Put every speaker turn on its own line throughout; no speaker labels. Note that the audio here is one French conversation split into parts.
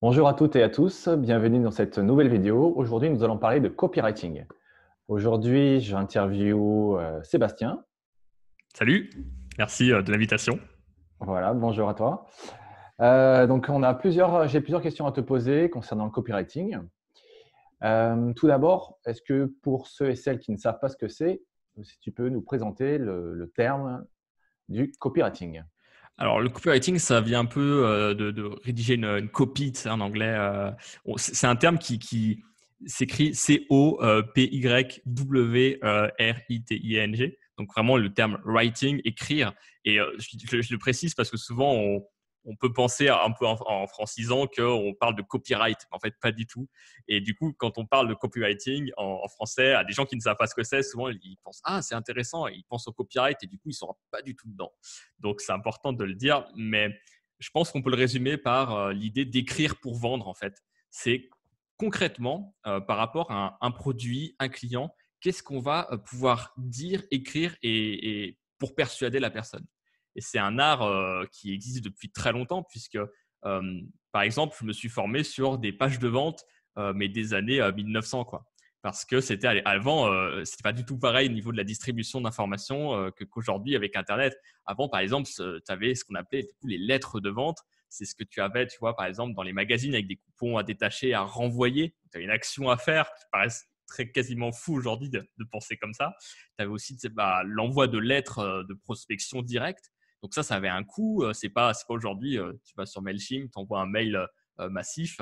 Bonjour à toutes et à tous, bienvenue dans cette nouvelle vidéo. Aujourd'hui, nous allons parler de copywriting. Aujourd'hui, j'interviewe euh, Sébastien. Salut, merci euh, de l'invitation. Voilà, bonjour à toi. Euh, donc, on a plusieurs, j'ai plusieurs questions à te poser concernant le copywriting. tout d'abord, est-ce que pour ceux et celles qui ne savent pas ce que c'est, si tu peux nous présenter le terme du copywriting
alors, le copywriting, ça vient un peu euh, de, rédiger une, copie, en anglais. Euh, c'est un terme qui, s'écrit C-O-P-Y-W-R-I-T-I-N-G. Donc, vraiment, le terme writing, écrire. Et euh, je, le précise parce que souvent, on, on peut penser un peu en, francisant qu'on parle de copyright, en fait, pas du tout. Et du coup, quand on parle de copywriting en, français, à des gens qui ne savent pas ce que c'est, souvent ils pensent Ah, c'est intéressant, ils pensent au copyright et du coup, ils ne sont pas du tout dedans. Donc, c'est important de le dire, mais je pense qu'on peut le résumer par euh, l'idée d'écrire pour vendre, en fait. C'est concrètement, euh, par rapport à un, produit, un client, qu'est-ce qu'on va euh, pouvoir dire, écrire et pour persuader la personne et c'est un art euh, qui existe depuis très longtemps, puisque, euh, par exemple, je me suis formé sur des pages de vente, euh, mais des années 1900, quoi. Parce que c'était avant, c'était pas du tout pareil au niveau de la distribution d'informations qu'aujourd'hui avec Internet. Avant, par exemple, tu avais ce qu'on appelait les lettres de vente. C'est ce que tu avais, tu vois, par exemple, dans les magazines avec des coupons à détacher, à renvoyer. Tu avais une action à faire qui paraît très quasiment fou aujourd'hui de, penser comme ça. Tu avais aussi bah, l'envoi de lettres de prospection directe. Donc ça, ça avait un coût. Euh, c'est pas, pas aujourd'hui, euh, tu vas sur Mailchimp, tu envoies un mail euh, massif,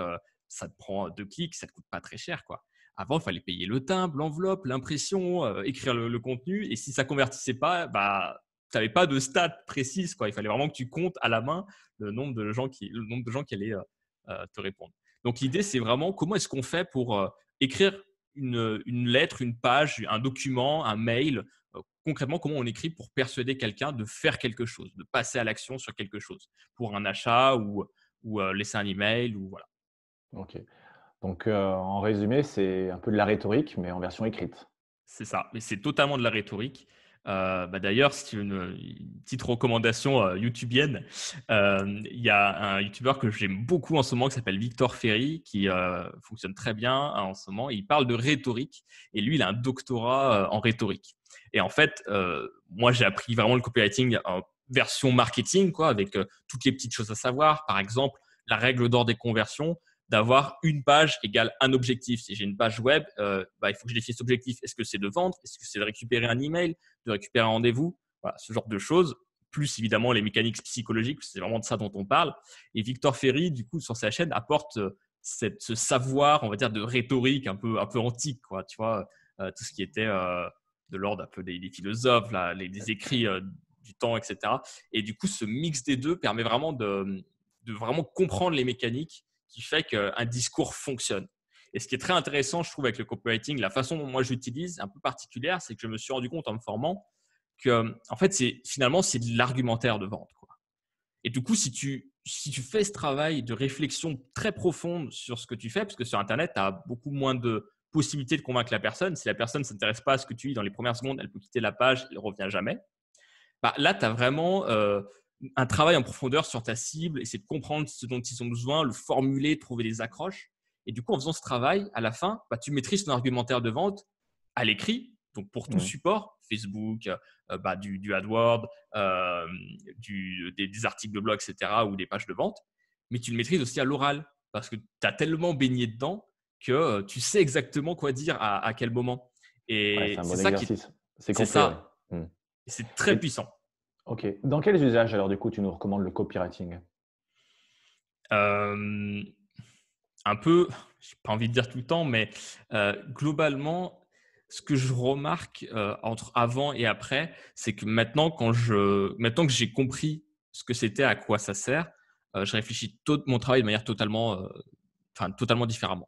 ça te prend deux clics, ça te coûte pas très cher, quoi. Avant, il fallait payer le timbre, l'enveloppe, l'impression, écrire le, contenu. Et si ça convertissait pas, bah, tu n'avais pas de stats précises, quoi. Il fallait vraiment que tu comptes à la main le nombre de gens qui, le nombre de gens qui allaient te répondre. Donc l'idée, c'est vraiment comment est-ce qu'on fait pour écrire une, une, lettre, une page, un document, un mail concrètement, comment on écrit pour persuader quelqu'un de faire quelque chose, de passer à l'action sur quelque chose, pour un achat ou, euh, laisser
un email ou voilà. Ok. Donc, euh, en résumé, c'est un peu de la rhétorique, mais en version écrite. C'est
ça, mais c'est totalement de la rhétorique. Euh, bah, d'ailleurs, c'est une, petite recommandation euh, youtubienne. Euh, il y a un youtubeur que j'aime beaucoup en ce moment qui s'appelle Victor Ferry, qui euh, fonctionne très bien hein, en ce moment. il parle de rhétorique et lui, il a un doctorat en rhétorique. Et en fait, moi, j'ai appris vraiment le copywriting en version marketing, quoi, avec toutes les petites choses à savoir. Par exemple, la règle d'or des conversions, d'avoir une page égale un objectif. Si j'ai une page web, euh, bah, il faut que je définisse objectif. Est-ce que c'est de vendre Est-ce que c'est de récupérer un email De récupérer un rendez-vous ce genre de choses. Plus évidemment les mécaniques psychologiques, c'est vraiment de ça dont on parle. Et Victor Ferry, du coup, sur sa chaîne, apporte euh, ce savoir, on va dire, de rhétorique un peu, un peu antique, quoi. Tu vois, euh, tout ce qui était de l'ordre un peu des, philosophes, les, des écrits du temps, etc. Et du coup, ce mix des deux permet vraiment de, de vraiment comprendre les mécaniques qui fait qu'un discours fonctionne. Et ce qui est très intéressant, je trouve, avec le copywriting, la façon dont moi j'utilise, un peu particulière, c'est que je me suis rendu compte en me formant que, en fait, c'est finalement c'est de l'argumentaire de vente. Et du coup, si tu si tu fais ce travail de réflexion très profonde sur ce que tu fais, parce que sur Internet, tu as beaucoup moins de possibilités de convaincre la personne. Si la personne ne s'intéresse pas à ce que tu dis dans les premières secondes, elle peut quitter la page, elle ne revient jamais. Bah, là, tu as vraiment euh, un travail en profondeur sur ta cible, essayer de comprendre ce dont ils ont besoin, le formuler, trouver des accroches. Et du coup, en faisant ce travail, à la fin, bah, tu maîtrises ton argumentaire de vente à l'écrit, donc pour tout support, Facebook, euh, euh, bah, du, du, AdWords, euh, du, des, articles de blog, etc., ou des pages de vente, mais tu le maîtrises aussi à l'oral, parce que tu as tellement baigné dedans que euh, tu sais exactement quoi dire à, quel moment. Et c'est ça qui... C'est ça.
Hmm. C'est très puissant. Ok. Dans quels usages, alors, du coup, tu nous recommandes le copywriting
euh, Un peu, je n'ai pas envie de dire tout le temps, mais euh, globalement, ce que je remarque euh, entre avant et après, c'est que maintenant, quand je, maintenant que j'ai compris ce que c'était, à quoi ça sert, je réfléchis tout mon travail de manière totalement, enfin, totalement différemment.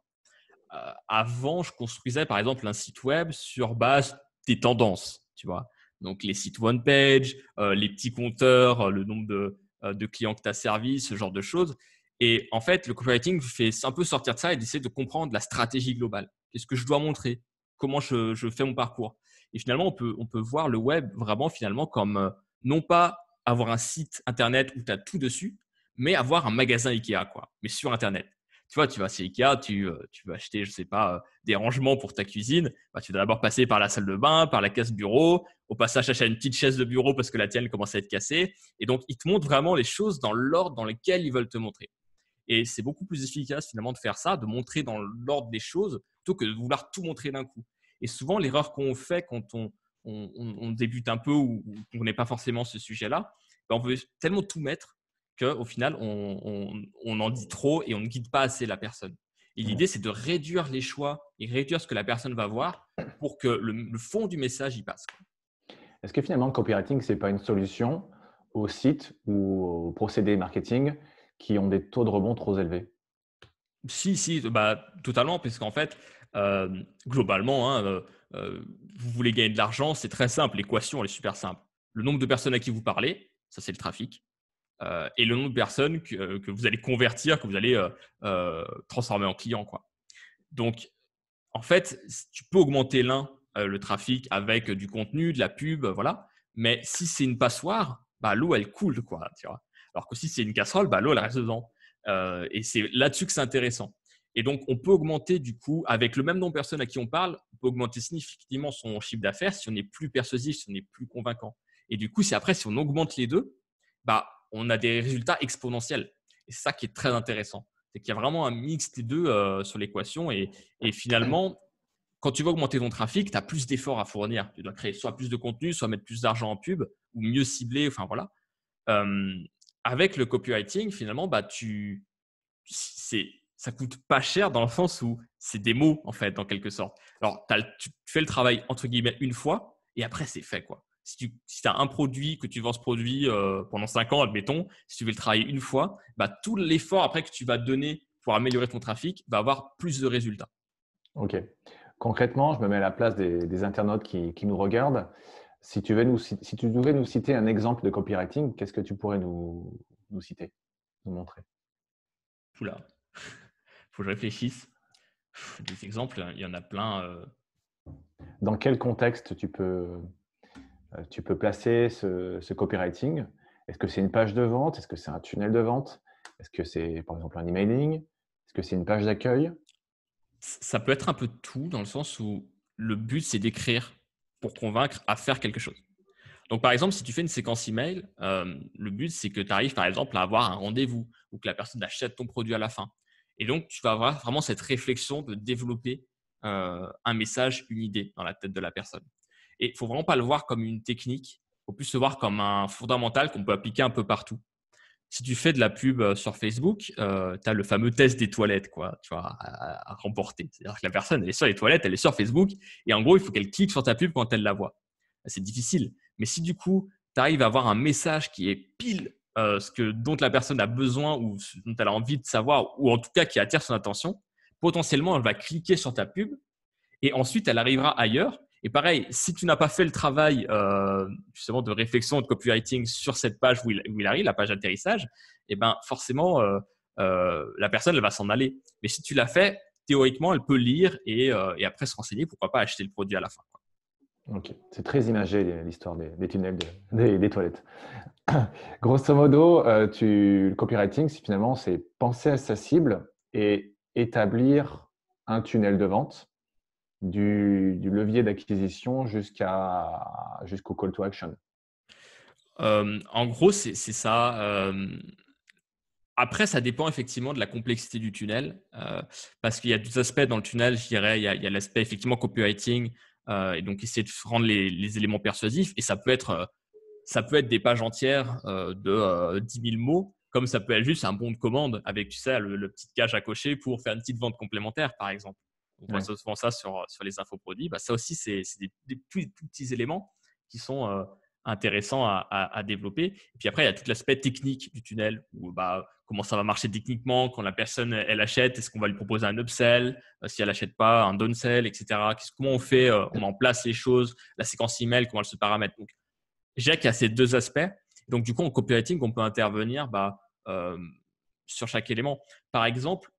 avant, je construisais, par exemple, un site web sur base des tendances, tu vois. Donc les sites one page, euh, les petits compteurs, euh, le nombre de, euh, clients que tu as servi, ce genre de choses. Et en fait, le copywriting fait un peu sortir de ça et d'essayer de comprendre la stratégie globale. Qu'est-ce que je dois montrer Comment je, fais mon parcours Et finalement, on peut, on peut voir le web vraiment finalement comme non pas avoir un site internet où tu as tout dessus, mais avoir un magasin Ikea, quoi, mais sur internet tu vois, tu vas chez Ikea, tu, euh, tu vas acheter, je sais pas, euh, des rangements pour ta cuisine. Bah, tu dois d'abord passer par la salle de bain, par la case bureau. Au passage, acheter une petite chaise de bureau parce que la tienne commence à être cassée. Et donc, ils te montrent vraiment les choses dans l'ordre dans lequel ils veulent te montrer. Et c'est beaucoup plus efficace finalement de faire ça, de montrer dans l'ordre des choses, plutôt que de vouloir tout montrer d'un coup. Et souvent, l'erreur qu'on fait quand on, on, on, débute un peu ou, qu'on n'est pas forcément ce sujet-là, bah, on veut tellement tout mettre au final, on, on, on, en dit trop et on ne guide pas assez la personne. Et mmh. l'idée, c'est de réduire les choix et réduire ce que la personne va voir pour que le, fond du message y passe.
Est-ce que finalement, le copywriting, ce n'est pas une solution aux sites ou aux procédés marketing qui ont des taux de rebond trop élevés
Si, si, bah, totalement, puisqu'en fait, euh, globalement, hein, euh, euh, vous voulez gagner de l'argent, c'est très simple, l'équation, elle est super simple. Le nombre de personnes à qui vous parlez, ça c'est le trafic. Euh, et le nombre de personnes euh, que, vous allez convertir, que vous allez euh, transformer en clients. Quoi. Donc, en fait, tu peux augmenter l'un, le trafic, avec du contenu, de la pub, voilà. Mais si c'est une passoire, bah, l'eau, elle coule. Quoi, Alors que si c'est une casserole, bah, l'eau, elle reste dedans. et c'est là-dessus que c'est intéressant. Et donc, on peut augmenter du coup, avec le même nombre de personnes à qui on parle, on peut augmenter significativement son chiffre d'affaires si on est plus persuasif, si on est plus convaincant. Et du coup, c'est après, si on augmente les deux, bah, on a des résultats exponentiels. Et c'est ça qui est très intéressant. C'est qu'il y a vraiment un mix des deux euh, sur l'équation. Et, finalement, quand tu veux augmenter ton trafic, tu as plus d'efforts à fournir. Tu dois créer soit plus de contenu, soit mettre plus d'argent en pub, ou mieux cibler. Enfin, voilà. Euh, avec le copywriting, finalement, bah, tu, ça coûte pas cher dans le sens où c'est des mots, en fait, en quelque sorte. Alors, tu fais le travail, entre guillemets, une fois, et après, c'est fait, quoi. Si tu as un produit, que tu vends ce produit euh, pendant 5 ans, admettons, si tu veux le travailler une fois, bah, tout l'effort après que tu vas donner pour améliorer ton trafic va avoir plus de résultats.
OK. Concrètement, je me mets à la place des, internautes qui, nous regardent. Si tu, veux nous, si tu devais nous citer un exemple de copywriting, qu'est-ce que tu pourrais nous, nous citer, nous montrer
Oula,
faut que je réfléchisse.
Des exemples, hein, il y en a plein. Euh.
Dans quel contexte tu peux euh, tu peux placer ce, copywriting Est-ce que c'est une page de vente Est-ce que c'est un tunnel de vente Est-ce que c'est par exemple un emailing Est-ce que c'est une page d'accueil Ça peut être un peu tout dans le sens où
le but c'est d'écrire pour convaincre à faire quelque chose. Donc par exemple, si tu fais une séquence email, euh, le but c'est que tu arrives par exemple à avoir un rendez-vous ou que la personne achète ton produit à la fin. Et donc tu vas avoir vraiment cette réflexion de développer euh, un message, une idée dans la tête de la personne. Et il faut vraiment pas le voir comme une technique. Il faut plus se voir comme un fondamental qu'on peut appliquer un peu partout. Si tu fais de la pub euh, sur Facebook, euh, tu as le fameux test des toilettes quoi, tu vois, à, remporter. C'est-à-dire que la personne, elle est sur les toilettes, elle est sur Facebook, et en gros, il faut qu'elle clique sur ta pub quand elle la voit. C'est difficile. Mais si du coup, tu arrives à avoir un message qui est pile euh, ce que, dont la personne a besoin ou dont elle a envie de savoir, ou en tout cas qui attire son attention, potentiellement, elle va cliquer sur ta pub, et ensuite, elle arrivera ailleurs, et pareil, si tu n'as pas fait le travail euh, justement de réflexion de copywriting sur cette page où il, arrive, la page d'atterrissage, et eh ben forcément euh, euh, la personne elle va s'en aller. Mais si tu l'as fait, théoriquement, elle peut lire et, après se renseigner, pourquoi pas acheter le produit à la fin.
Ok, c'est très imagé l'histoire des, tunnels, des, toilettes. Grosso modo, tu, le copywriting, finalement, c'est penser à sa cible et établir un tunnel de vente du, levier d'acquisition jusqu'à, jusqu'au call to action
euh, En gros, c'est, ça. Euh, après, ça dépend effectivement de la complexité du tunnel, euh, parce qu'il y a deux aspects dans le tunnel, je dirais. Il y a, l'aspect effectivement copywriting, et donc essayer de rendre les, éléments persuasifs, et ça peut être, ça peut être des pages entières de 10 000 mots, comme ça peut être juste un bon de commande avec, tu sais, le, le petit cache à cocher pour faire une petite vente complémentaire, par exemple on voit souvent ça sur, euh, sur les infoproduits. Bah, ça aussi, c'est des, des, petits éléments qui sont euh, intéressants à, à, développer. Et puis après, il y a tout l'aspect technique du tunnel, où, bah, comment ça va marcher techniquement, quand la personne elle achète, est-ce qu'on va lui proposer un upsell, euh, si elle n'achète pas, un downsell, etc. Comment on fait, on en place les choses, la séquence email, comment elle se paramètre. Donc, j'ai y a ces deux aspects. Donc, du coup, en copywriting, on peut intervenir bah, sur chaque élément. Par exemple,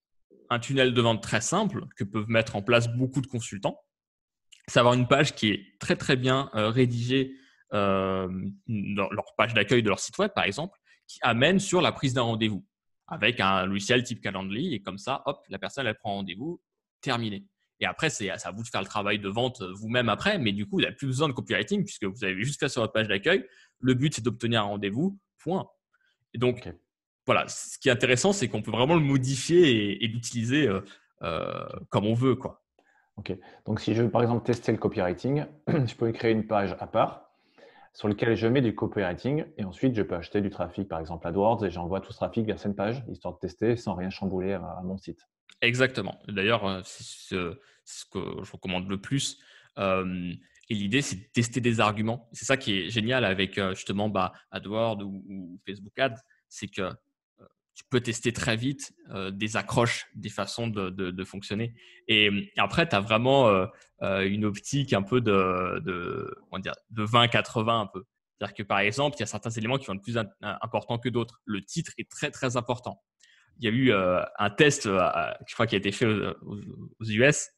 un tunnel de vente très simple que peuvent mettre en place beaucoup de consultants. C'est avoir une page qui est très très bien euh, rédigée, euh, dans leur page d'accueil de leur site web par exemple, qui amène sur la prise d'un rendez-vous avec un logiciel type Calendly et comme ça, hop, la personne elle prend rendez-vous, terminé. Et après, c'est à vous de faire le travail de vente euh, vous-même après, mais du coup, vous n'avez plus besoin de copywriting puisque vous avez juste fait sur votre page d'accueil. Le but, c'est d'obtenir un rendez-vous, point. Et donc, voilà, ce qui est intéressant, c'est qu'on peut vraiment le modifier
et, l'utiliser euh, euh, comme on veut. Quoi. Ok. Donc, si je veux par exemple tester le copywriting, je peux créer une page à part sur laquelle je mets du copywriting et ensuite je peux acheter du trafic, par exemple AdWords, et j'envoie tout ce trafic vers cette page histoire de tester sans rien chambouler à, mon site.
Exactement. D'ailleurs, euh, c'est ce que je recommande le plus. et l'idée, c'est de tester des arguments. C'est ça qui est génial avec justement bah, AdWords ou Facebook Ads, c'est que tu peux tester très vite euh, des accroches, des façons de, fonctionner. Et hum, après, tu as vraiment euh, euh, une optique un peu de, de, 20-80 un peu. C'est-à-dire que par exemple, il y a certains éléments qui sont plus importants que d'autres. Le titre est très très important. Il y a eu un test, je crois, qui a été fait aux, US.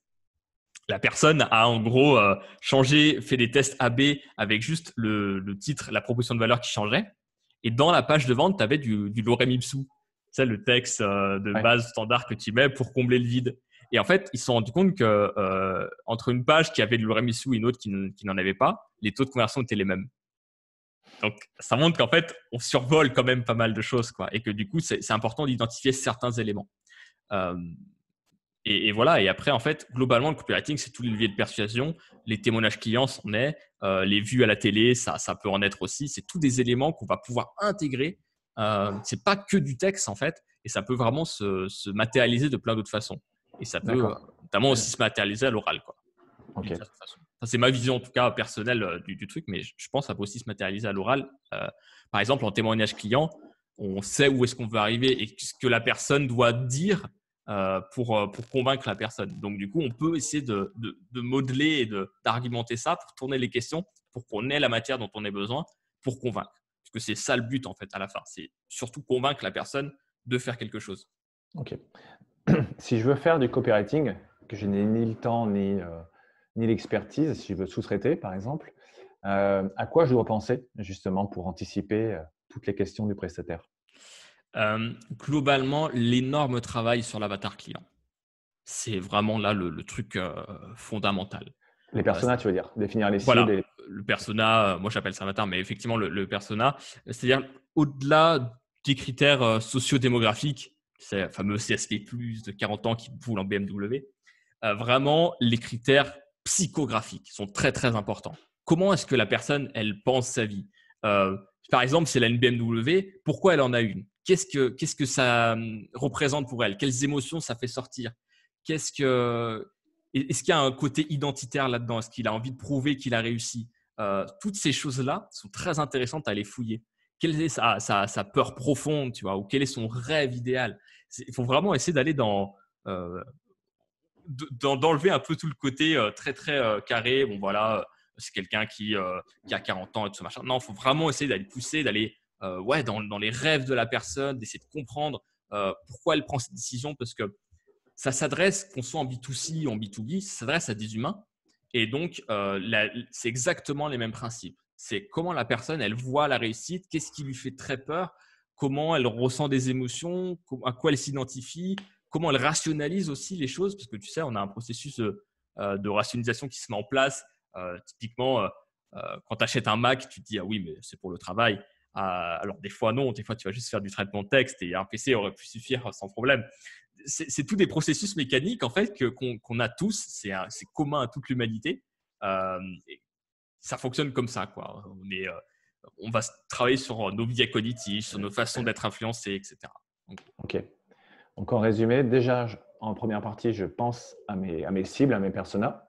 La personne a en gros changé, fait des tests AB avec juste le, titre, la proposition de valeur qui changeait. Et dans la page de vente, tu avais du, du lorem ipsum sais, le texte euh, de base standard que tu mets pour combler le vide. Et en fait, ils se sont rendus compte que euh, entre une page qui avait de l'Uremisu et une autre qui n'en avait pas, les taux de conversion étaient les mêmes. Donc, ça montre qu'en fait, on survole quand même pas mal de choses, quoi, et que du coup, c'est important d'identifier certains éléments. Euh, et, voilà. Et après, en fait, globalement, le copywriting, c'est tous les leviers de persuasion. Les témoignages clients en est. les vues à la télé, ça peut en être aussi. C'est tous des éléments qu'on va pouvoir intégrer euh, c'est pas que du texte en fait, et ça peut vraiment se, matérialiser de plein d'autres façons. Et ça peut euh, notamment aussi se matérialiser à l'oral, quoi. c'est ma vision en tout cas personnelle euh, du, truc, mais je pense que ça peut aussi se matérialiser à l'oral. par exemple, en témoignage client, on sait où est-ce qu'on veut arriver et ce que la personne doit dire pour, convaincre la personne. Donc, du coup, on peut essayer de, de modeler et d'argumenter ça pour tourner les questions pour qu'on ait la matière dont on ait besoin pour convaincre que c'est ça le but en fait à la fin. C'est surtout convaincre la personne de faire quelque chose.
Ok. si je veux faire du copywriting, que je n'ai ni le temps ni, euh, l'expertise, si je veux sous-traiter par exemple, euh, à quoi je dois penser justement pour anticiper euh, toutes les questions du prestataire
Globalement, l'énorme travail sur l'avatar client. C'est vraiment là le truc fondamental.
Les personas, tu veux dire Définir les cibles. Voilà,
le persona, euh, moi j'appelle ça matin, mais effectivement le, persona, c'est-à-dire au-delà des critères euh, sociodémographiques, c'est fameux CSP+, plus de 40 ans qui boule en BMW, euh, vraiment les critères psychographiques sont très très importants. Comment est-ce que la personne, elle pense sa vie Par exemple, si elle a une BMW, pourquoi elle en a une qu'est-ce que, qu'est-ce que ça hum, représente pour elle Quelles émotions ça fait sortir qu'est-ce que est-ce qu'il y a un côté identitaire là-dedans Est-ce qu'il a envie de prouver qu'il a réussi euh, Toutes ces choses-là sont très intéressantes à aller fouiller. Quelle est sa, peur profonde, tu vois, ou quel est son rêve idéal Il faut vraiment essayer d'aller dans euh, d'enlever un peu tout le côté euh, très très carré. Bon voilà, c'est quelqu'un qui, a 40 ans et tout ce machin. Non, il faut vraiment essayer d'aller pousser, d'aller ouais dans, les rêves de la personne, d'essayer de comprendre pourquoi elle prend cette décision, parce que ça s'adresse, qu'on soit en B2C ou en B2B, ça s'adresse à des humains. Et donc, euh, c'est exactement les mêmes principes. C'est comment la personne, elle voit la réussite, qu'est-ce qui lui fait très peur, comment elle ressent des émotions, à quoi elle s'identifie, comment elle rationalise aussi les choses, parce que tu sais, on a un processus euh, euh, de, rationalisation qui se met en place. typiquement, quand tu achètes un Mac, tu te dis, ah oui, mais c'est pour le travail. Ah, alors, des fois, non, des fois, tu vas juste faire du traitement de texte et un PC aurait pu suffire sans problème c'est tous des processus mécaniques en fait qu'on a tous. C'est commun à toute l'humanité. Euh, ça fonctionne comme ça, quoi. On est, euh, on va travailler sur nos biais cognitifs, sur nos façons d'être influencés, etc.
Donc, ok. Donc en résumé, déjà en première partie, je pense à mes, à mes cibles, à mes personas.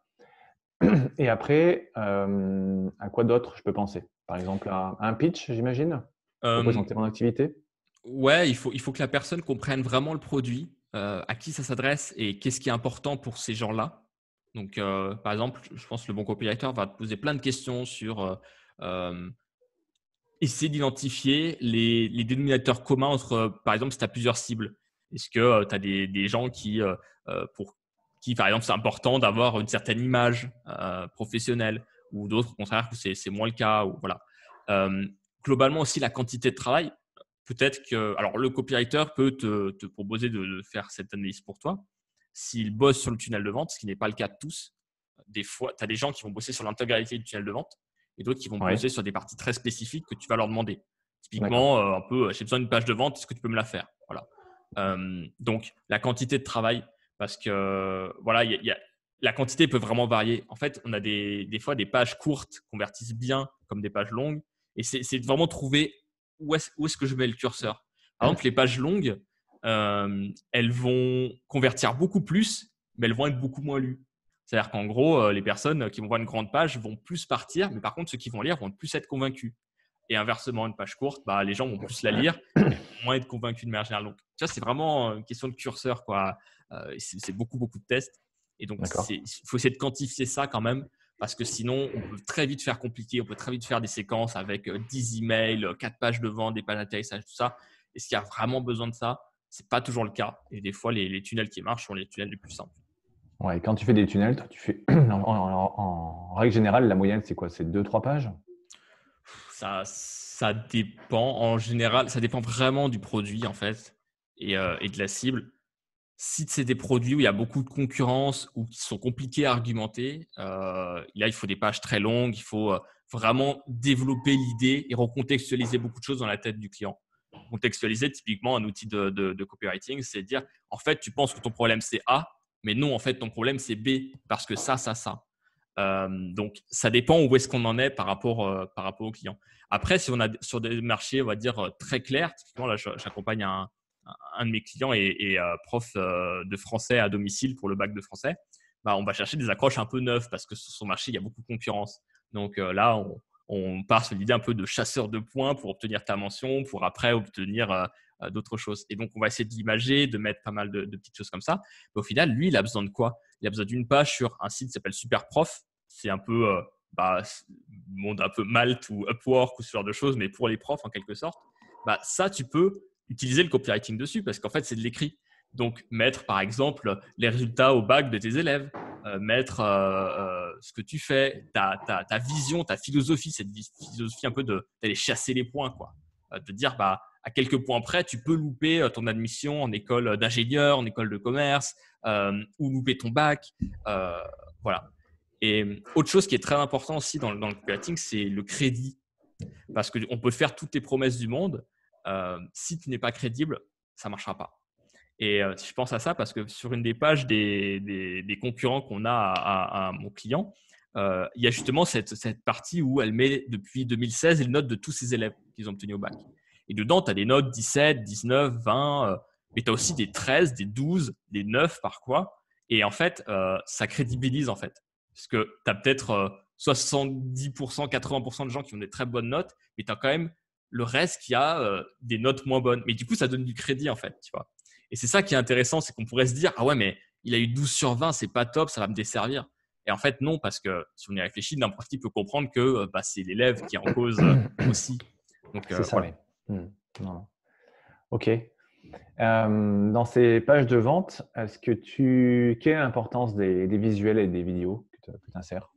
Et après, euh, à quoi d'autre je peux penser Par exemple, à un pitch, j'imagine
Présenter mon
activité Ouais, il faut, il faut que la personne comprenne vraiment le produit,
euh, à qui ça s'adresse et qu'est-ce qui est important pour ces gens-là. Donc, euh, par exemple, je pense que le bon copywriter va te poser plein de questions sur euh, essayer d'identifier les, dénominateurs communs entre, par exemple, si tu as plusieurs cibles. Est-ce que tu as des, gens qui, pour qui, par exemple, c'est important d'avoir une certaine image professionnelle ou d'autres, au contraire, que c'est moins le cas. Ou, voilà. globalement aussi, la quantité de travail peut-être que alors le copywriter peut te, proposer de, faire cette analyse pour toi s'il bosse sur le tunnel de vente, ce qui n'est pas le cas de tous. Des fois, tu as des gens qui vont bosser sur l'intégralité du tunnel de vente et d'autres qui vont bosser sur des parties très spécifiques que tu vas leur demander. Typiquement, euh, un peu, j'ai besoin d'une page de vente, est-ce que tu peux me la faire Voilà. Euh, donc, la quantité de travail, parce que voilà, il y a, la quantité peut vraiment varier. En fait, on a des, des fois des pages courtes convertissent bien comme des pages longues. Et c'est vraiment trouver où est-ce que je mets le curseur. Par exemple, les pages longues, euh, elles vont convertir beaucoup plus, mais elles vont être beaucoup moins lues. C'est-à-dire qu'en gros, euh, les personnes qui vont voir une grande page vont plus partir, mais par contre, ceux qui vont lire vont plus être convaincus. Et inversement, une page courte, bah, les gens vont plus la lire, moins être convaincus de manière générale. Donc, ça, c'est vraiment euh, une question de curseur. quoi. c'est beaucoup, beaucoup de tests. Et donc, il faut essayer de quantifier ça quand même parce que sinon, on peut très vite faire compliqué, on peut très vite faire des séquences avec 10 euh, emails, 4 euh, pages de vente, des pages d'atterrissage, tout ça. Est-ce qu'il y a vraiment besoin de ça, c'est pas toujours le cas. Et des fois, les, tunnels qui marchent sont les tunnels les plus simples.
Ouais, quand tu fais des tunnels, tu fais. en, règle générale, la moyenne, c'est quoi C'est 2-3 pages
ça, ça dépend. En général, ça dépend vraiment du produit, en fait, et euh, de la cible si c'est des produits où il y a beaucoup de concurrence ou qui sont compliqués à argumenter, euh, là, il faut des pages très longues, il faut euh, vraiment développer l'idée et recontextualiser beaucoup de choses dans la tête du client. Contextualiser, typiquement, un outil de, copywriting, c'est dire, en fait, tu penses que ton problème, c'est A, mais non, en fait, ton problème, c'est B, parce que ça, ça, ça. Euh, donc, ça dépend où est-ce qu'on en est par rapport, par rapport au client. Après, si on a sur des marchés, on va dire, très clairs, typiquement, là, j'accompagne un, un de mes clients est, euh, prof euh, de français à domicile pour le bac de français, bah, on va chercher des accroches un peu neuves parce que sur son marché, il y a beaucoup de concurrence. Donc euh, là, on, part sur l'idée un peu de chasseur de points pour obtenir ta mention, pour après obtenir d'autres choses. Et donc, on va essayer de de mettre pas mal de, petites choses comme ça. Mais au final, lui, il a besoin de quoi Il a besoin d'une page sur un site qui s'appelle Superprof. C'est un peu, bah, monde un peu Malte ou Upwork ou ce genre de choses, mais pour les profs en quelque sorte. Bah, ça, tu peux utiliser le copywriting dessus parce qu'en fait, c'est de l'écrit. Donc, mettre par exemple les résultats au bac de tes élèves, euh, mettre euh, euh, ce que tu fais, ta, ta, ta, vision, ta philosophie, cette philosophie un peu d'aller chasser les points, quoi. de dire, bah, à quelques points près, tu peux louper ton admission en école d'ingénieur, en école de commerce, ou louper ton bac. voilà. Et autre chose qui est très important aussi dans, dans le copywriting, c'est le crédit. Parce qu'on peut faire toutes les promesses du monde, euh, si tu n'es pas crédible, ça ne marchera pas. Et euh, je pense à ça parce que sur une des pages des, des, concurrents qu'on a à, mon client, euh, il y a justement cette, cette, partie où elle met depuis 2016 les notes de tous ses élèves qu'ils ont obtenus au bac. Et dedans, tu as des notes 17, 19, 20, mais tu as aussi des 13, des 12, des 9 par quoi. Et en fait, ça crédibilise en fait. Parce que tu as peut-être 70%, 80% de gens qui ont des très bonnes notes, mais tu as quand même le reste qui a euh, des notes moins bonnes. Mais du coup, ça donne du crédit, en fait, tu vois. Et c'est ça qui est intéressant, c'est qu'on pourrait se dire, ah ouais, mais il a eu 12 sur 20, c'est pas top, ça va me desservir. Et en fait, non, parce que si on y réfléchit, n'importe il peut comprendre que euh, bah, c'est l'élève qui est en cause euh, aussi. Donc, ça,
hmm. Ok. dans ces pages de vente, est-ce que tu... quelle est l'importance des, des, visuels et des vidéos que tu insères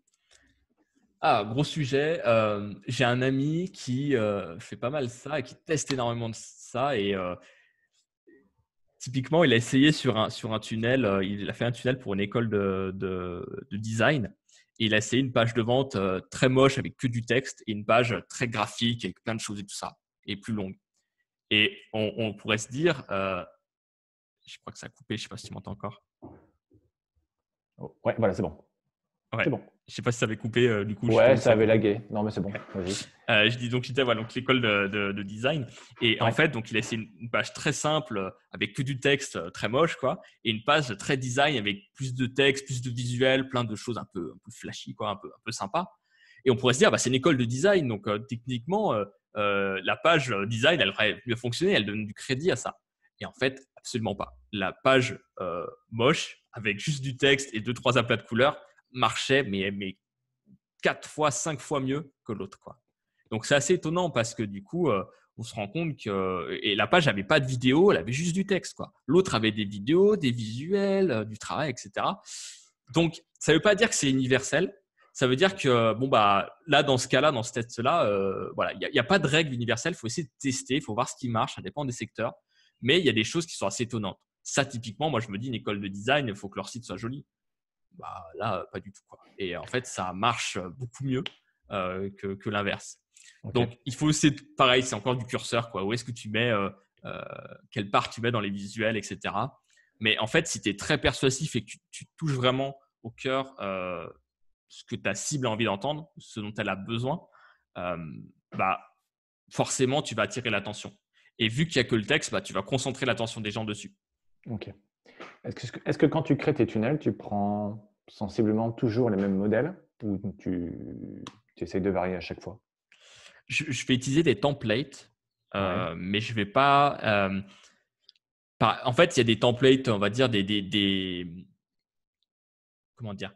ah, gros sujet. j'ai un ami qui fait pas mal ça et qui teste énormément de ça. Et typiquement, il a essayé sur un, sur un tunnel, il a fait un tunnel pour une école de, design. Et il a essayé une page de vente très moche avec que du texte et une page très graphique avec plein de choses et tout ça, et plus longue. Et on, pourrait se dire, je crois que ça a coupé, je ne sais pas si tu m'entends encore. Oh, ouais, voilà, c'est bon. Ouais. C'est bon. Je sais pas si ça
avait coupé euh, du coup. Ouais, ça avait lagué. Non, mais c'est bon.
Euh, je dis donc j'étais voilà, donc l'école de, design et en fait donc il a essayé une page très simple avec que du texte euh, très moche quoi et une page très design avec plus de texte, plus de visuel, plein de choses un peu un peu flashy quoi, un peu un peu sympa. Et on pourrait se dire bah, c'est une école de design donc techniquement la page design elle aurait mieux fonctionner, elle donne du crédit à ça. Et en fait absolument pas. La page moche avec juste du texte et deux trois aplats de couleurs marchait, mais, mais quatre fois, cinq fois mieux que l'autre. Quoi. Donc c'est assez étonnant parce que du coup, euh, on se rend compte que et la page n'avait pas de vidéo, elle avait juste du texte. quoi. L'autre avait des vidéos, des visuels, euh, du travail, etc. Donc ça ne veut pas dire que c'est universel. Ça veut dire que bon bah là dans ce cas-là, dans ce test-là, euh, voilà, il n'y a, a, pas de règle universelle. Il faut essayer de tester, il faut voir ce qui marche. Ça dépend des secteurs, mais il y a des choses qui sont assez étonnantes. Ça typiquement, moi je me dis une école de design, il faut que leur site soit joli. Bah, là, pas du tout. Et en fait, ça marche euh, beaucoup mieux euh, que, l'inverse. Donc, il faut, c'est pareil, c'est encore du curseur, quoi. Où est-ce que tu mets, euh, quelle part tu mets dans les visuels, etc. Mais en fait, si tu es très persuasif et que tu, touches vraiment au cœur ce que ta cible a envie d'entendre, ce dont elle a besoin, bah, forcément, tu vas attirer l'attention. Et vu qu'il n'y a que le texte, bah, tu vas concentrer l'attention des gens dessus.
Ok. Est-ce que, quand tu crées tes tunnels, tu prends sensiblement toujours les mêmes modèles ou tu, essayes de varier à chaque fois
je, vais utiliser des templates, euh, mais je ne vais pas. Euh, en fait, il y a des templates, on va dire, des, comment dire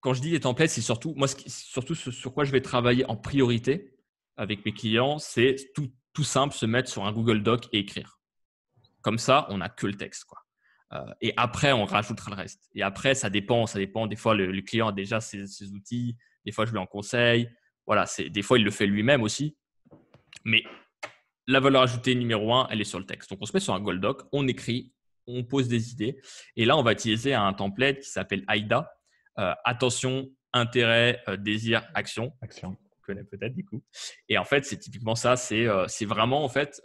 quand je dis des templates, c'est surtout moi, ce surtout sur quoi je vais travailler en priorité avec mes clients, c'est tout, tout, simple, se mettre sur un Google Doc et écrire. Comme ça, on n'a que le texte, quoi. Euh, et après, on rajoutera le reste. Et après, ça dépend. Ça dépend. Des fois, le, client a déjà ses, outils. Des fois, je lui en conseille. Voilà. Des fois, il le fait lui-même aussi. Mais la valeur ajoutée numéro un, elle est sur le texte. Donc, on se met sur un Gold Doc, on écrit, on pose des idées. Et là, on va utiliser un template qui s'appelle AIDA. Euh, attention, intérêt, euh, désir, action. Action. On connaît peut-être du coup. Et en fait, c'est typiquement ça. C'est vraiment en fait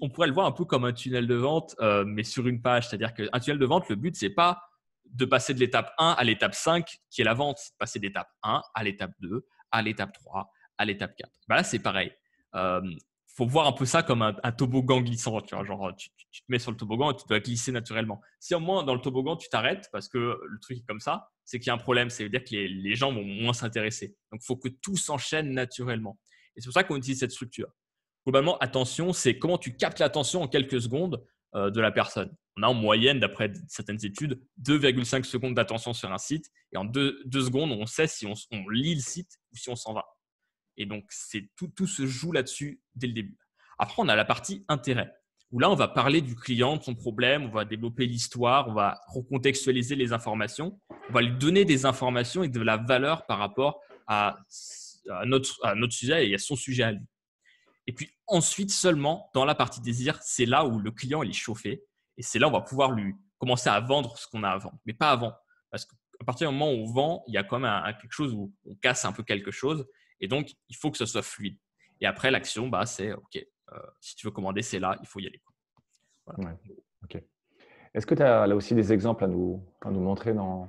on pourrait le voir un peu comme un tunnel de vente, euh, mais sur une page. C'est-à-dire qu'un tunnel de vente, le but, n'est pas de passer de l'étape 1 à l'étape 5, qui est la vente. C'est de passer d'étape 1 à l'étape 2, à l'étape 3, à l'étape 4. Bah là, c'est pareil. il euh, faut voir un peu ça comme un, toboggan glissant. Tu genre, tu, te mets sur le toboggan et tu dois glisser naturellement. Si au moins dans le toboggan, tu t'arrêtes parce que le truc est comme ça, c'est qu'il y a un problème. cest veut dire que les, les gens vont moins s'intéresser. Donc, il faut que tout s'enchaîne naturellement. Et c'est pour ça qu'on utilise cette structure globalement, attention, c'est comment tu captes l'attention en quelques secondes euh, de la personne. On a en moyenne, d'après certaines études, 2,5 secondes d'attention sur un site. Et en 2, secondes, on sait si on, lit le site ou si on s'en va. Et donc, c'est tout, se joue là-dessus dès le début. Après, on a la partie intérêt, où là, on va parler du client, de son problème, on va développer l'histoire, on va recontextualiser les informations, on va lui donner des informations et de la valeur par rapport à, notre, à notre sujet et à son sujet à lui. Et puis ensuite seulement, dans la partie désir, c'est là où le client est chauffé. Et c'est là où on va pouvoir lui commencer à vendre ce qu'on a à vendre, mais pas avant. Parce qu'à partir du moment où on vend, il y a quand même quelque chose où on casse un peu quelque chose. Et donc, il faut que ce soit fluide. Et après, l'action, bah, c'est OK, euh, si tu veux commander, c'est là, il faut y aller.
Est-ce que tu as là aussi des exemples à nous, à nous montrer dans,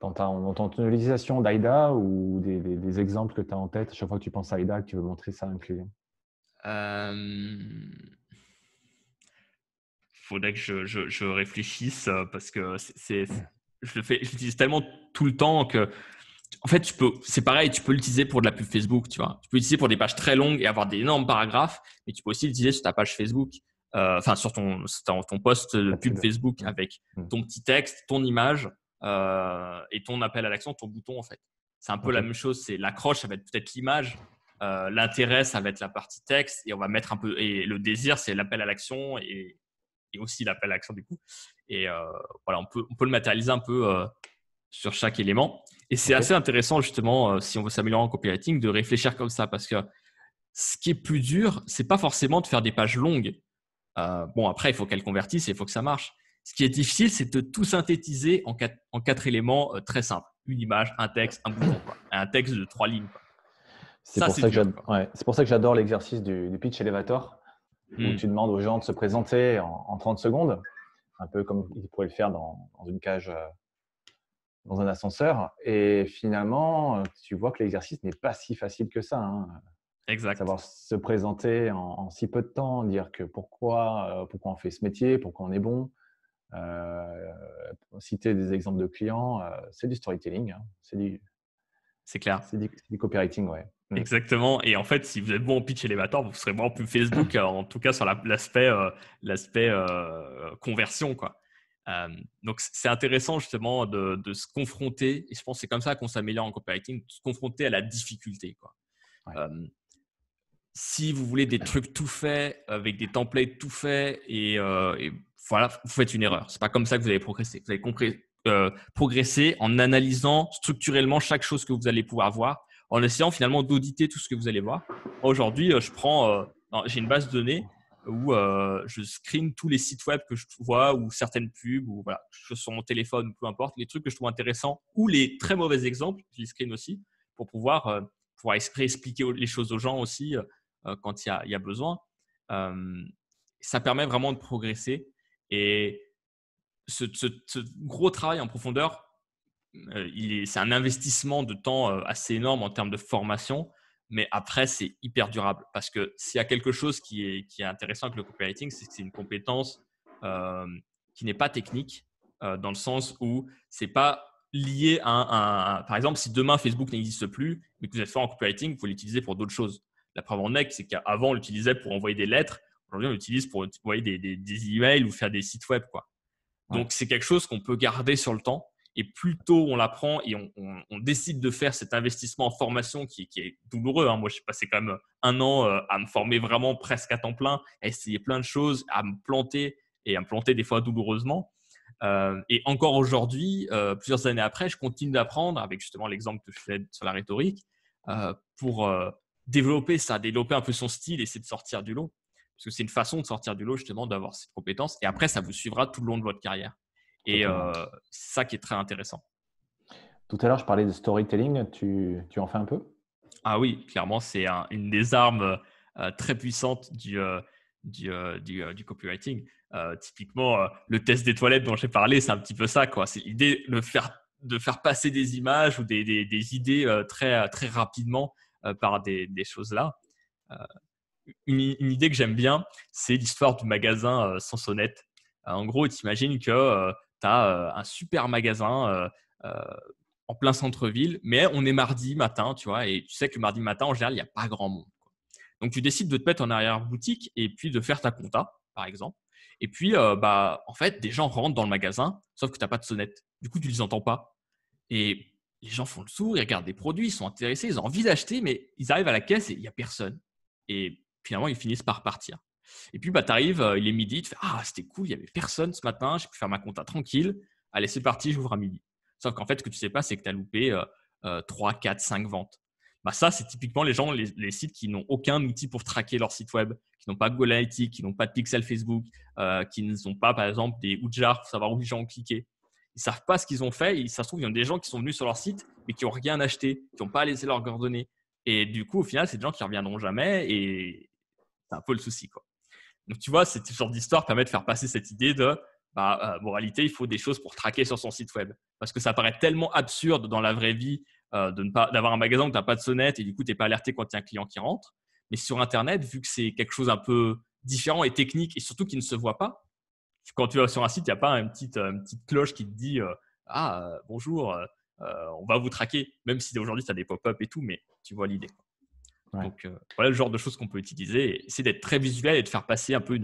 dans, ta, ton utilisation d'AIDA ou des, exemples que tu as en tête à chaque fois que tu penses à AIDA que tu veux montrer ça à un client
il Faudrait que je, réfléchisse euh, parce que c'est, mmh. je le fais, j'utilise tellement tout le temps que, en fait, tu peux, c'est pareil, tu peux l'utiliser pour de la pub Facebook, tu vois. Tu peux l'utiliser pour des pages très longues et avoir d'énormes paragraphes, mais tu peux aussi l'utiliser sur ta page Facebook, euh, enfin sur ton, ton, post de pub Facebook mmh. avec mmh. ton petit texte, ton image euh, et ton appel à l'action, ton bouton en fait. C'est un peu la même chose. C'est l'accroche, ça va être peut-être l'image, euh, l'intérêt, ça va être la partie texte et on va mettre un peu. Et le désir, c'est l'appel à l'action et, aussi l'appel à l'action du coup. Et euh, voilà, on peut, on peut le matérialiser un peu euh, sur chaque élément. Et c'est assez intéressant justement, si on veut s'améliorer en copywriting, de réfléchir comme ça parce que ce qui est plus dur, c'est pas forcément de faire des pages longues. bon, après, il faut qu'elles convertissent et il faut que ça marche. Ce qui est difficile, c'est de tout synthétiser en quatre, en quatre éléments très simples une image, un texte, un bouton, un texte de trois lignes.
C'est pour, ça que j'adore l'exercice du, pitch elevator, où hmm. tu demandes aux gens de se présenter en, 30 secondes, un peu comme ils pourraient le faire dans, une cage, euh, dans un ascenseur. Et finalement, euh, tu vois que l'exercice n'est pas si facile que ça. Hein. Exact. Savoir se présenter en, si peu de temps, dire que pourquoi, euh, pourquoi on fait ce métier, pourquoi on est bon, citer des exemples de clients, c'est du storytelling, hein. c'est du, c'est clair. C'est du, du, copywriting, ouais. Mm.
Exactement. Et en fait, si vous êtes bon en pitch élévateur, vous serez bon en plus Facebook, euh, en tout cas sur l'aspect euh, l'aspect euh, conversion. Quoi. donc, c'est intéressant justement de, se confronter, et je pense que c'est comme ça qu'on s'améliore en copywriting, de se confronter à la difficulté. Quoi. si vous voulez des trucs tout faits, avec des templates tout faits, et, voilà, vous faites une erreur. C'est pas comme ça que vous allez progresser. Vous allez progresser en analysant structurellement chaque chose que vous allez pouvoir voir en essayant finalement d'auditer tout ce que vous allez voir. Aujourd'hui, euh, je prends, euh, j'ai une base de données où euh, je screen tous les sites web que je vois ou certaines pubs ou voilà, sur mon téléphone ou peu importe, les trucs que je trouve intéressants ou les très mauvais exemples, je les screen aussi pour pouvoir, pouvoir expliquer les choses aux gens aussi quand il y, a, besoin. ça permet vraiment de progresser. Et ce, gros travail en profondeur euh, c'est un investissement de temps euh, assez énorme en termes de formation, mais après, c'est hyper durable. Parce que s'il y a quelque chose qui est, intéressant avec le copywriting, c'est que c'est une compétence euh, qui n'est pas technique, dans le sens où c'est pas lié à un, Par exemple, si demain Facebook n'existe plus, mais que vous êtes fort en copywriting, vous pouvez l'utiliser pour d'autres choses. La preuve en est, c'est qu'avant, on l'utilisait pour envoyer des lettres. Aujourd'hui, on l'utilise pour envoyer des, emails ou faire des sites web. Donc, c'est quelque chose qu'on peut garder sur le temps et plus tôt on l'apprend et on, décide de faire cet investissement en formation qui, est douloureux. Hein. Moi, j'ai passé quand même un an euh, à me former vraiment presque à temps plein, à essayer plein de choses, à me planter et à me planter des fois douloureusement. Euh, et encore aujourd'hui, euh, plusieurs années après, je continue d'apprendre avec justement l'exemple que je fais sur la rhétorique pour développer ça, développer un peu son style, et essayer de sortir du lot. Parce que c'est une façon de sortir du lot, justement, d'avoir cette compétence. Et après, ça vous suivra tout le long de votre carrière. Et c'est euh, ça qui est très intéressant.
Tout à l'heure, je parlais de storytelling. Tu, tu en fais un peu
Ah oui, clairement, c'est une des armes euh, très puissantes du, euh, du, du, copywriting. typiquement,
le test des toilettes
dont j'ai parlé, c'est un petit peu ça. Quoi. C'est l'idée de faire, de faire passer des images ou des, des, idées très, très rapidement par des, des choses-là. Une, une, idée que j'aime bien, c'est l'histoire du magasin sans sonnette. en gros, tu imagines que tu as un super magasin en plein centre-ville, mais on est mardi matin, tu vois, et tu sais que mardi matin, en général, il n'y a pas grand monde. Donc, tu décides de te mettre en arrière-boutique et puis de faire ta compta, par exemple. Et puis, bah, en fait, des gens rentrent dans le magasin, sauf que tu n'as pas de sonnette. Du coup, tu ne les entends pas. Et les gens font le sourd, ils regardent des produits, ils sont intéressés, ils ont envie d'acheter, mais ils arrivent à la caisse et il n'y a personne. Et finalement, ils finissent par partir. Et puis, bah, tu arrives, euh, il est midi, tu fais Ah, c'était cool, il n'y avait personne ce matin, j'ai pu faire ma compta tranquille. Allez, c'est parti, j'ouvre à midi. Sauf qu'en fait, ce que tu sais pas, c'est que tu as loupé 3, 4, 5 ventes. Bah, ça, c'est typiquement les gens, les, sites qui n'ont aucun outil pour traquer leur site web, qui n'ont pas Google Analytics, qui n'ont pas de Pixel Facebook, euh, qui qui n'ont pas, par exemple, des Oujars pour savoir où les gens ont cliqué. Ils savent pas ce qu'ils ont fait. Et ça se trouve, il y a des gens qui sont venus sur leur site, mais qui n'ont rien acheté, qui n'ont pas laissé leurs coordonnées. Et du coup, au final, c'est des gens qui reviendront jamais. Et c'est un peu le souci. Donc, tu vois, ce genre d'histoire permet de faire passer cette idée de bah, euh, moralité, il faut des choses pour traquer sur son site web. Parce que ça paraît tellement absurde dans la vraie vie euh, de ne pas d'avoir un magasin où tu n'as pas de sonnette et du coup, tu n'es pas alerté quand il y a un client qui rentre. Mais sur Internet, vu que c'est quelque chose un peu différent et technique et surtout qui ne se voit pas, quand tu vas sur un site, il n'y a pas euh, une petite, cloche qui te dit Ah, bonjour, on va vous traquer, même si aujourd'hui, tu as des pop-up et tout, mais tu vois l'idée. Donc euh, voilà le genre de choses qu'on peut utiliser. C'est d'être très visuel et de faire passer un peu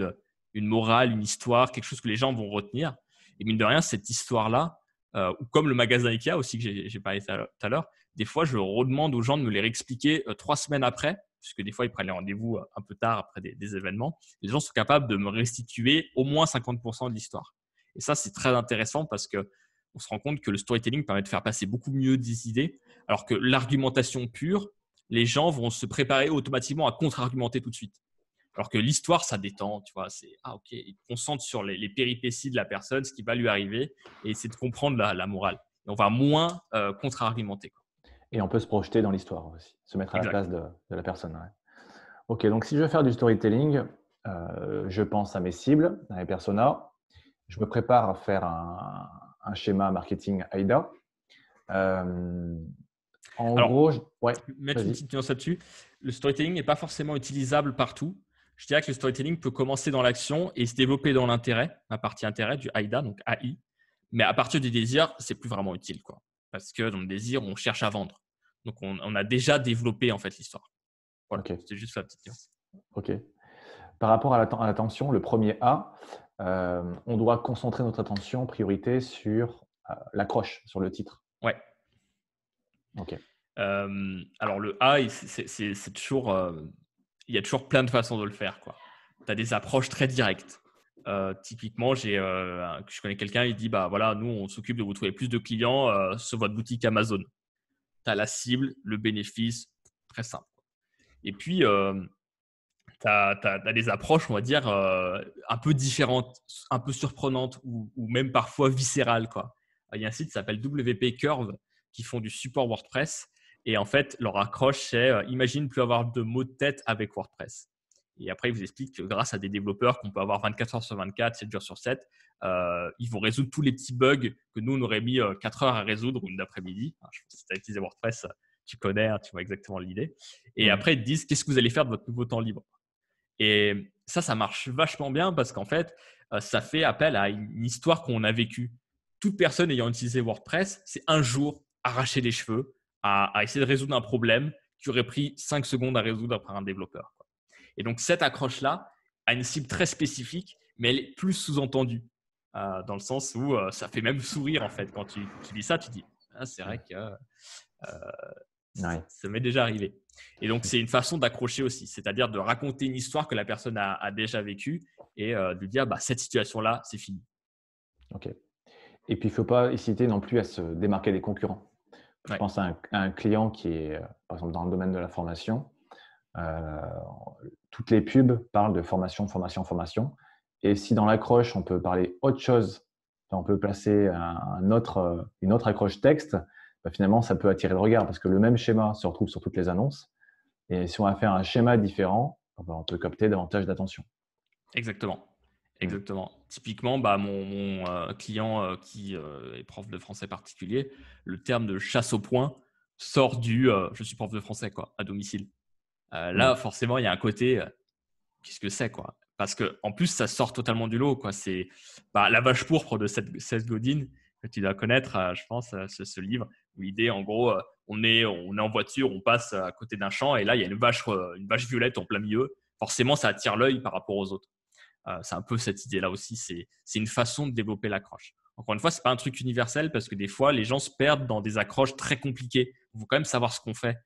une, morale, une histoire, quelque chose que les gens vont retenir. Et mine de rien, cette histoire-là, euh, ou comme le magasin Ikea aussi que j'ai parlé tout à l'heure, des fois je redemande aux gens de me les réexpliquer euh, trois semaines après, puisque des fois ils prennent les rendez-vous un peu tard après des, des, événements. Les gens sont capables de me restituer au moins 50% de l'histoire. Et ça, c'est très intéressant parce que on se rend compte que le storytelling permet de faire passer beaucoup mieux des idées, alors que l'argumentation pure, les gens vont se préparer automatiquement à contre-argumenter tout de suite. Alors que l'histoire, ça détend, tu vois. C'est ah ok, il concentre sur les, péripéties de la personne, ce qui va lui arriver, et c'est de comprendre la, morale. on va moins euh, contre-argumenter.
Et on peut se projeter dans l'histoire aussi, se mettre à la place de, la personne. Ok, donc si je veux faire du storytelling, euh, je pense à mes cibles, à mes personas. Je me prépare à faire un, schéma marketing AIDA. En Alors, je... ouais, mettre une petite
nuance là-dessus. Le storytelling n'est pas forcément utilisable partout. Je dirais que le storytelling peut commencer dans l'action et se développer dans l'intérêt, la partie intérêt du AIDA, donc AI. Mais à partir du désir, c'est plus vraiment utile, quoi. Parce que dans le désir, on cherche à vendre. Donc on, a déjà développé en fait l'histoire. Voilà, juste la petite nuance.
Ok. Par rapport à l'attention, le premier A, euh, on doit concentrer notre attention, priorité sur euh, l'accroche, sur le titre.
Ouais. Euh, alors le A, c'est toujours, euh, il y a toujours plein de façons de le faire. Tu as des approches très directes. Euh, typiquement, je connais quelqu'un, il dit bah voilà, nous on s'occupe de vous trouver plus de clients sur votre boutique Amazon. Tu as la cible, le bénéfice, très simple. Et puis tu as, des approches, on va dire, un peu différentes, un peu surprenantes ou, ou, même parfois viscérales. Il y a un site qui s'appelle WP Curve qui font du support WordPress. Et en fait, leur accroche, c'est euh, imagine plus avoir de mots de tête avec WordPress. Et après, ils vous expliquent que grâce à des développeurs qu'on peut avoir 24 heures sur 24, 7 jours sur 7, euh, ils vont résoudre tous les petits bugs que nous, on aurait mis 4 euh, heures à résoudre une daprès midi Si tu as utilisé WordPress, tu connais, hein, tu vois exactement l'idée. Et après, ils te disent qu'est-ce que vous allez faire de votre nouveau temps libre. Et ça, ça marche vachement bien parce qu'en fait, ça fait appel à une histoire qu'on a vécue. Toute personne ayant utilisé WordPress, c'est un jour arracher les cheveux, à, essayer de résoudre un problème qui aurait pris cinq secondes à résoudre par un développeur. Et donc, cette accroche-là a une cible très spécifique, mais elle est plus sous-entendue, euh, dans le sens où euh, ça fait même sourire, en fait. Quand tu, dis ça, tu dis, ah, c'est vrai que euh, ça, m'est déjà arrivé. Et donc, c'est une façon d'accrocher aussi, c'est-à-dire de raconter une histoire que la personne a, déjà vécue et de dire, bah, cette situation-là, c'est fini.
OK. Et puis, il ne faut pas hésiter non plus à se démarquer des concurrents. Je pense à un, client qui est, euh, par exemple, dans le domaine de la formation. Euh, toutes les pubs parlent de formation, formation, formation. Et si dans l'accroche, on peut parler autre chose, on peut placer euh, une autre accroche texte, bah, finalement, ça peut attirer le regard parce que le même schéma se retrouve sur toutes les annonces. Et si on va faire un schéma différent, on peut capter davantage d'attention. Exactement. Mmh. Exactement.
Typiquement, bah, mon, euh, client euh, qui euh, est prof de français particulier, le terme de chasse au point sort du je suis prof de français quoi, à domicile. là, mmh. forcément, il y a un côté qu'est-ce que c'est quoi Parce que en plus, ça sort totalement du lot quoi. C'est bah, la vache pourpre de Seth Godin que tu dois connaître, je pense, ce, ce, livre où l'idée, en gros, on est on est en voiture, on passe à côté d'un champ et là, il y a une vache une vache violette en plein milieu. Forcément, ça attire l'œil par rapport aux autres. Euh, c'est un peu cette idée-là aussi. C'est, une façon de développer l'accroche. Encore une fois, ce c'est pas un truc universel parce que des fois, les gens se perdent dans des accroches très compliquées. Il faut quand même savoir ce qu'on fait.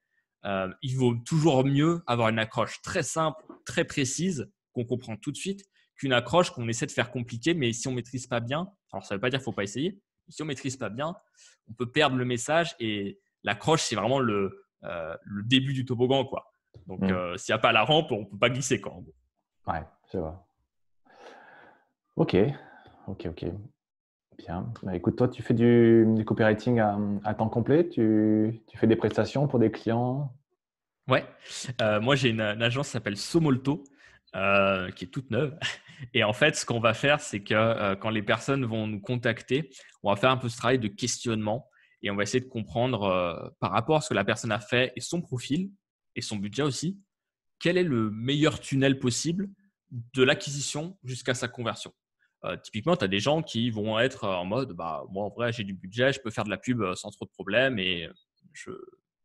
Euh, il vaut toujours mieux avoir une accroche très simple, très précise, qu'on comprend tout de suite, qu'une accroche qu'on essaie de faire compliquée, mais si on maîtrise pas bien, alors ça veut pas dire qu'il faut pas essayer. si on maîtrise pas bien, on peut perdre le message et l'accroche, c'est vraiment le, euh, le début du toboggan, quoi. Donc, mmh. s'il n'y a pas la rampe, on ne peut pas glisser, quoi,
Ouais, c'est vrai. Ok, ok, ok. Bien. Bah, écoute, toi, tu fais du, copywriting à, temps complet tu, fais des prestations pour des clients
Ouais. Euh, moi, j'ai une, agence qui s'appelle Somolto, euh, qui est toute neuve. Et en fait, ce qu'on va faire, c'est que euh, quand les personnes vont nous contacter, on va faire un peu ce travail de questionnement et on va essayer de comprendre par rapport à ce que la personne a fait et son profil et son budget aussi, quel est le meilleur tunnel possible de l'acquisition jusqu'à sa conversion typiquement, tu as des gens qui vont être en mode bah, Moi, en vrai, j'ai du budget, je peux faire de la pub sans trop de problèmes et je,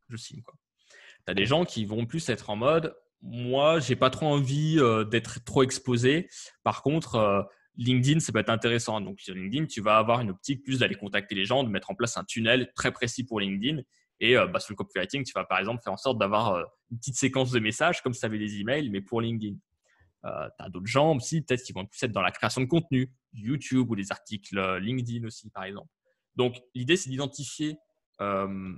je signe. Tu as des gens qui vont plus être en mode Moi, j'ai pas trop envie d'être trop exposé. Par contre, LinkedIn, ça peut être intéressant. Donc, sur LinkedIn, tu vas avoir une optique plus d'aller contacter les gens, de mettre en place un tunnel très précis pour LinkedIn. Et bah, sur le copywriting, tu vas par exemple faire en sorte d'avoir une petite séquence de messages comme si tu avais des emails, mais pour LinkedIn. Euh, tu as d'autres gens aussi, peut-être, qui vont être dans la création de contenu, YouTube ou les articles euh, LinkedIn aussi, par exemple. Donc, l'idée, c'est d'identifier euh,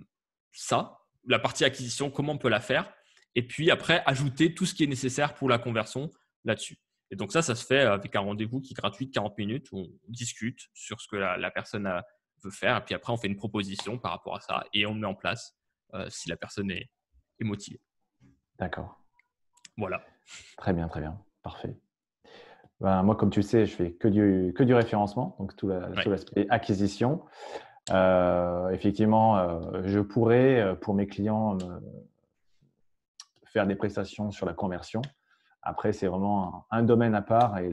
ça, la partie acquisition, comment on peut la faire, et puis après, ajouter tout ce qui est nécessaire pour la conversion là-dessus. Et donc, ça, ça se fait euh, avec un rendez-vous qui est gratuit de 40 minutes où on discute sur ce que la, personne veut faire, et puis après, on fait une proposition par rapport à ça et on met en place si la personne est, est motivée. D'accord. Voilà.
Très bien, très bien. Parfait. Ben, moi, comme tu le sais, je fais que du, référencement, donc tout l'aspect acquisition. Euh, effectivement, euh, je pourrais, euh, pour mes clients, faire des prestations sur la conversion. Après, c'est vraiment un, domaine à part et,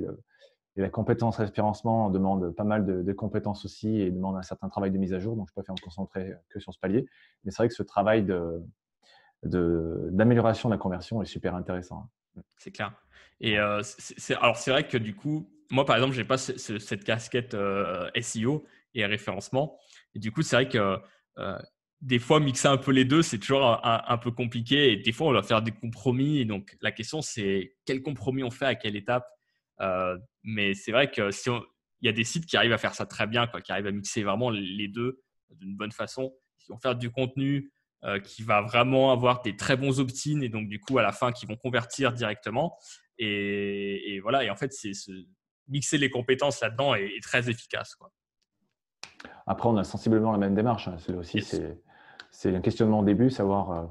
la compétence référencement demande pas mal de, compétences aussi et demande un certain travail de mise à jour. Donc, je peux préfère me concentrer que sur ce palier. Mais c'est vrai que ce travail d'amélioration de la conversion est super intéressant. C'est clair.
Et euh, alors, c'est vrai que du coup, moi, par exemple, je n'ai pas cette casquette euh, SEO et référencement. Et du coup, c'est vrai que euh, des fois, mixer un peu les deux, c'est toujours un, peu compliqué. Et des fois, on doit faire des compromis. Et donc, la question, c'est quel compromis on fait à quelle étape. mais c'est vrai que si il y a des sites qui arrivent à faire ça très bien, qui arrivent à mixer vraiment les deux d'une bonne façon, qui vont faire du contenu euh, qui va vraiment avoir des très bons opt et donc du coup à la fin qui vont convertir directement. Et, voilà, et en fait, c'est ce, mixer les compétences là-dedans est, très efficace. Quoi.
Après, on a sensiblement la même démarche. Hein. C'est aussi, c'est un questionnement au début, savoir euh,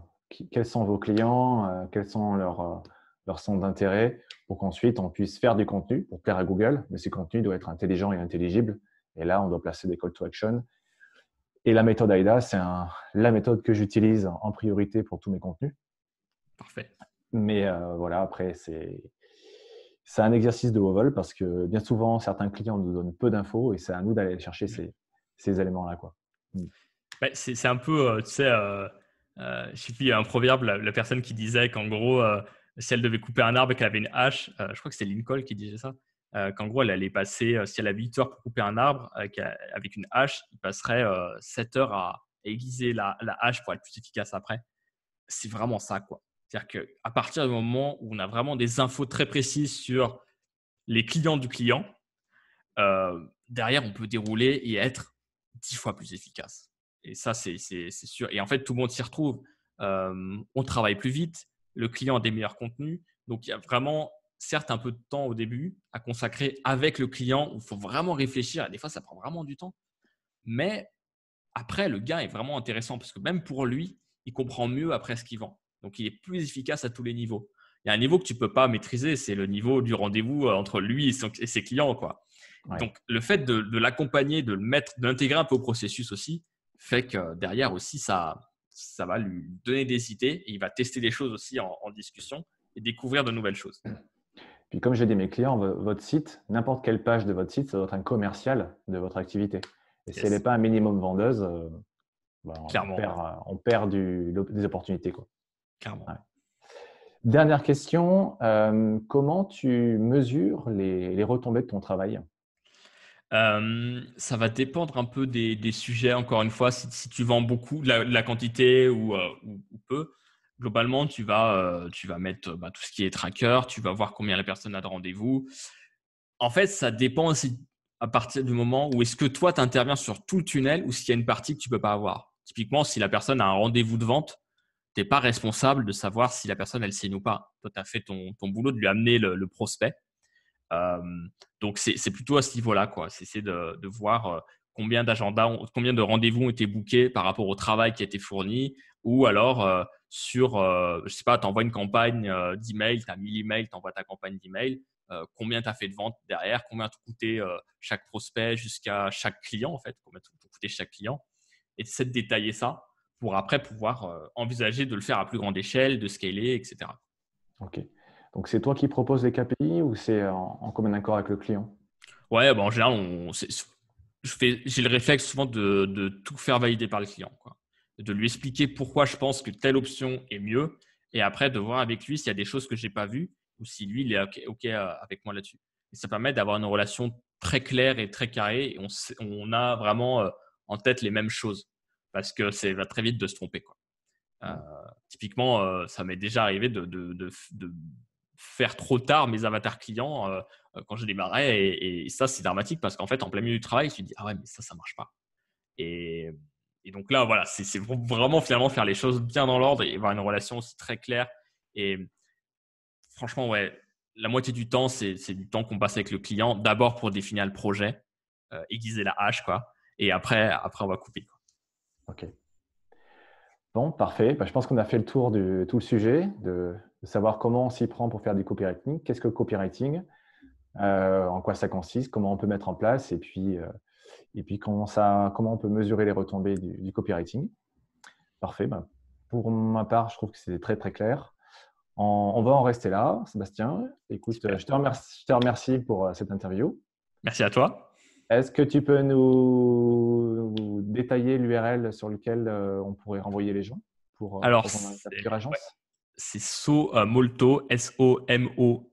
quels sont vos clients, euh, quels sont leurs centres d'intérêt, pour qu'ensuite on puisse faire du contenu pour plaire à Google, mais ce contenu doit être intelligent et intelligible. Et là, on doit placer des call to action et la méthode AIDA, c'est la méthode que j'utilise en priorité pour tous mes contenus. Parfait. Mais euh, voilà, après, c'est un exercice de haut parce que bien souvent, certains clients nous donnent peu d'infos et c'est à nous d'aller chercher ces, éléments-là. quoi. Mm.
Bah, c'est un peu, euh, tu sais, euh, il y a un proverbe, la, personne qui disait qu'en gros, si elle devait couper un arbre et qu'elle avait une hache, je crois que c'est Lincoln qui disait ça, euh, qu'en gros, elle allait passer, euh, si elle avait 8 heures pour couper un arbre, euh, avec une hache, il passerait 7 heures à aiguiser la, hache pour être plus efficace après. C'est vraiment ça, quoi. C'est-à-dire qu'à partir du moment où on a vraiment des infos très précises sur les clients du client, derrière, on peut dérouler et être 10 fois plus efficace. Et ça, c'est sûr. Et en fait, tout le monde s'y retrouve. on travaille plus vite, le client a des meilleurs contenus. Donc, il y a vraiment certes un peu de temps au début à consacrer avec le client, il faut vraiment réfléchir, et des fois ça prend vraiment du temps. Mais après, le gain est vraiment intéressant parce que même pour lui, il comprend mieux après ce qu'il vend. Donc il est plus efficace à tous les niveaux. Il y a un niveau que tu ne peux pas maîtriser, c'est le niveau du rendez-vous euh, entre lui et, ses clients. Donc le fait de, l'accompagner, de le mettre, d'intégrer un peu au processus aussi, fait que derrière aussi, ça, va lui donner des idées et il va tester des choses aussi en discussion et découvrir de nouvelles choses.
Puis comme j'ai dit mes clients, votre site, n'importe quelle page de votre site, ça doit être un commercial de votre activité. Et si elle n'est pas un minimum vendeuse, euh, bah, euh, on, perd, des opportunités. Quoi. Clairement. Dernière question, euh, comment tu mesures les, retombées de ton travail
ça va dépendre un peu des, sujets, encore une fois, si, tu vends beaucoup, la, quantité ou peu globalement, tu vas, euh, tu vas mettre euh, bah, tout ce qui est tracker, tu vas voir combien la personne a de rendez-vous. En fait, ça dépend aussi à partir du moment où est-ce que toi, tu interviens sur tout le tunnel ou s'il y a une partie que tu ne peux pas avoir. Typiquement, si la personne a un rendez-vous de vente, tu n'es pas responsable de savoir si la personne, elle signe ou pas. Toi, tu as fait ton, boulot de lui amener le, prospect. Euh, donc, c'est plutôt à ce niveau-là, C'est de, de, voir combien d'agendas, combien de rendez-vous ont été bookés par rapport au travail qui a été fourni ou alors sur, je euh, je sais pas, tu envoies une campagne euh, d'email, tu as 1000 emails, tu envoies ta campagne d'email, euh, combien tu as fait de ventes derrière, combien tu coûté chaque prospect jusqu'à chaque client, en fait, combien tu coûté chaque client, et c'est de détailler ça pour après pouvoir envisager de le faire à plus grande échelle, de scaler, etc.
Ok. Donc, c'est toi qui proposes les KPI ou c'est en, commun accord avec le client
Ouais, bon, bah, en général, j'ai le réflexe souvent de, de, tout faire valider par le client. Quoi de lui expliquer pourquoi je pense que telle option est mieux, et après de voir avec lui s'il y a des choses que je n'ai pas vues ou si lui il est ok, euh, avec moi là-dessus. Et ça permet d'avoir une relation très claire et très carrée, et on, on a vraiment euh, en tête les mêmes choses parce que c'est va très vite de se tromper. Quoi. Euh, typiquement, ça m'est déjà arrivé de, faire trop tard mes avatars clients quand je démarrais, et, ça c'est dramatique parce qu'en fait en plein milieu du travail, tu te dis ah ouais mais ça ça marche pas. Et et donc là, voilà, c'est vraiment finalement faire les choses bien dans l'ordre et avoir une relation aussi très claire. Et franchement, ouais, la moitié du temps, c'est du temps qu'on passe avec le client, d'abord pour définir le projet, euh, aiguiser la hache, quoi. Et après, après on va couper. Ok.
Bon, parfait. Bah, je pense qu'on a fait le tour de tout le sujet, de, savoir comment on s'y prend pour faire du copywriting, qu'est-ce que le copywriting, euh, en quoi ça consiste, comment on peut mettre en place, et puis. Euh, et puis comment, comment on peut mesurer les retombées du, copywriting. Parfait. Bah, pour ma part, je trouve que c'est très très clair. on va en rester là, Sébastien. Écoute, je te, remercie, pour euh, cette interview. Merci à toi. Est-ce que tu peux nous, détailler l'URL sur lequel euh, on pourrait renvoyer les gens pour, euh, Alors,
agence C'est Somolto, S-O-M-O-L-T-O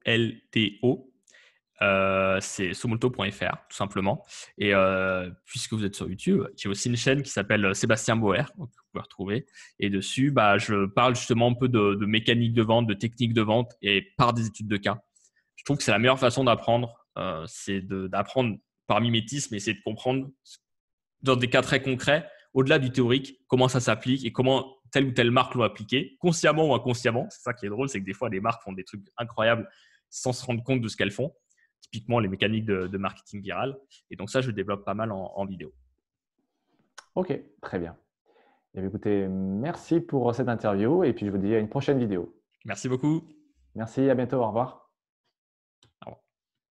euh, c'est somolto.fr tout simplement. Et euh, puisque vous êtes sur YouTube, j'ai aussi une chaîne qui s'appelle euh, Sébastien Boer, que vous pouvez retrouver. Et dessus, bah, je parle justement un peu de, mécanique de vente, de technique de vente et par des études de cas. Je trouve que c'est la meilleure façon d'apprendre, c'est d'apprendre par mimétisme et c'est de comprendre dans des cas très concrets, au-delà du théorique, comment ça s'applique et comment telle ou telle marque l'ont appliqué, consciemment ou inconsciemment. C'est ça qui est drôle, c'est que des fois, les marques font des trucs incroyables sans se rendre compte de ce qu'elles font typiquement les mécaniques de, marketing viral. Et donc ça, je développe pas mal en, vidéo.
Ok, très eh bien. écoutez, merci pour cette interview et puis je vous dis à une prochaine vidéo. Merci beaucoup. Merci, à bientôt, au revoir.